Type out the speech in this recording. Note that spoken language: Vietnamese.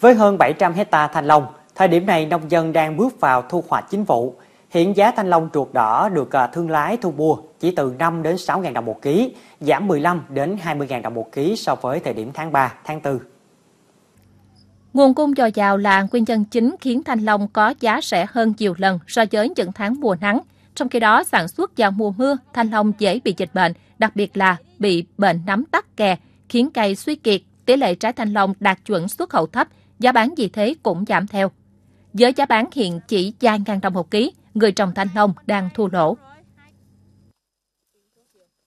Với hơn 700 hecta thanh long, thời điểm này nông dân đang bước vào thu hoạch chính vụ. Hiện giá thanh long ruột đỏ được à, thương lái thu mua chỉ từ 5 đến 6 000 đồng một ký, giảm 15 đến 20 000 đồng một ký so với thời điểm tháng 3, tháng 4. Nguồn cung dồi dào là nguyên nhân chính khiến thanh long có giá rẻ hơn nhiều lần so với những tháng mùa nắng. Trong khi đó, sản xuất vào mùa mưa, thanh long dễ bị dịch bệnh, đặc biệt là bị bệnh nấm tắc kè, khiến cây suy kiệt, tỷ lệ trái thanh long đạt chuẩn xuất khẩu thấp giá bán vì thế cũng giảm theo. Với giá bán hiện chỉ vài ngàn đồng một ký, người trồng thanh long đang thua lỗ.